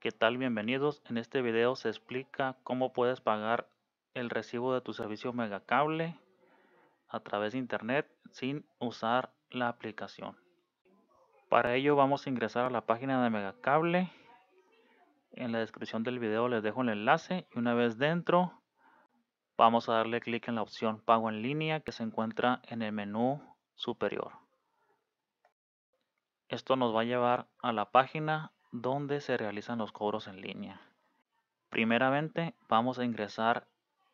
¿Qué tal? Bienvenidos. En este video se explica cómo puedes pagar el recibo de tu servicio megacable a través de internet sin usar la aplicación. Para ello vamos a ingresar a la página de megacable. En la descripción del video les dejo el enlace y una vez dentro vamos a darle clic en la opción pago en línea que se encuentra en el menú superior. Esto nos va a llevar a la página donde se realizan los cobros en línea. Primeramente vamos a ingresar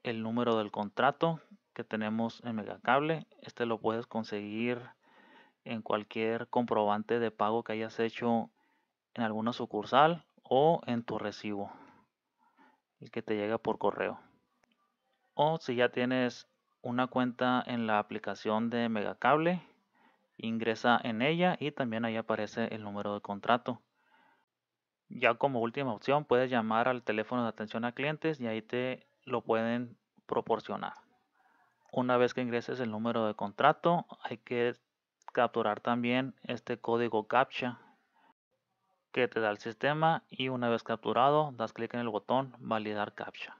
el número del contrato que tenemos en Megacable. Este lo puedes conseguir en cualquier comprobante de pago que hayas hecho en alguna sucursal o en tu recibo, y que te llega por correo. O si ya tienes una cuenta en la aplicación de Megacable, ingresa en ella y también ahí aparece el número de contrato. Ya como última opción, puedes llamar al teléfono de atención a clientes y ahí te lo pueden proporcionar. Una vez que ingreses el número de contrato, hay que capturar también este código CAPTCHA que te da el sistema y una vez capturado, das clic en el botón validar CAPTCHA.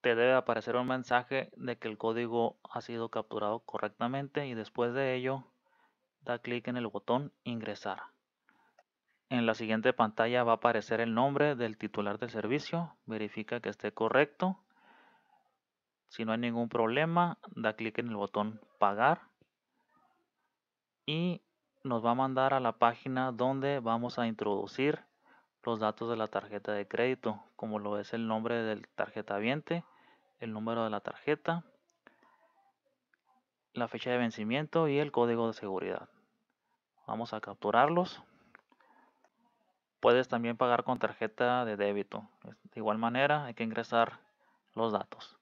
Te debe aparecer un mensaje de que el código ha sido capturado correctamente y después de ello, da clic en el botón ingresar. En la siguiente pantalla va a aparecer el nombre del titular del servicio. Verifica que esté correcto. Si no hay ningún problema, da clic en el botón pagar. Y nos va a mandar a la página donde vamos a introducir los datos de la tarjeta de crédito, como lo es el nombre del viente, el número de la tarjeta, la fecha de vencimiento y el código de seguridad. Vamos a capturarlos. Puedes también pagar con tarjeta de débito. De igual manera hay que ingresar los datos.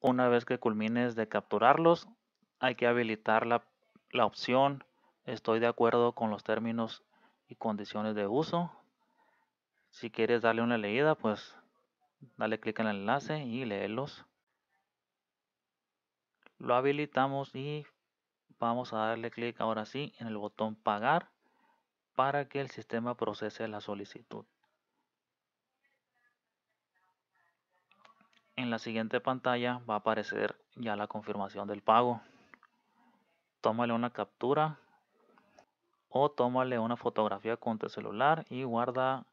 Una vez que culmines de capturarlos, hay que habilitar la, opción estoy de acuerdo con los términos y condiciones de uso. Si quieres darle una leída, pues dale clic en el enlace y léelos. Lo habilitamos y vamos a darle clic ahora sí en el botón pagar para que el sistema procese la solicitud. En la siguiente pantalla va a aparecer ya la confirmación del pago. Tómale una captura o tómale una fotografía con tu celular y guarda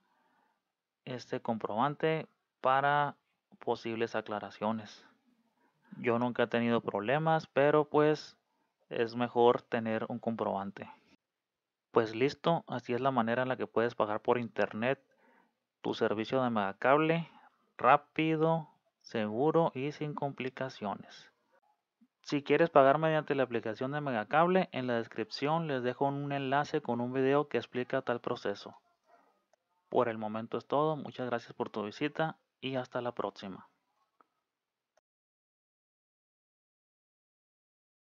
este comprobante para posibles aclaraciones. Yo nunca he tenido problemas, pero pues es mejor tener un comprobante. Pues listo, así es la manera en la que puedes pagar por internet tu servicio de megacable rápido, seguro y sin complicaciones. Si quieres pagar mediante la aplicación de Megacable, en la descripción les dejo un enlace con un video que explica tal proceso. Por el momento es todo, muchas gracias por tu visita y hasta la próxima.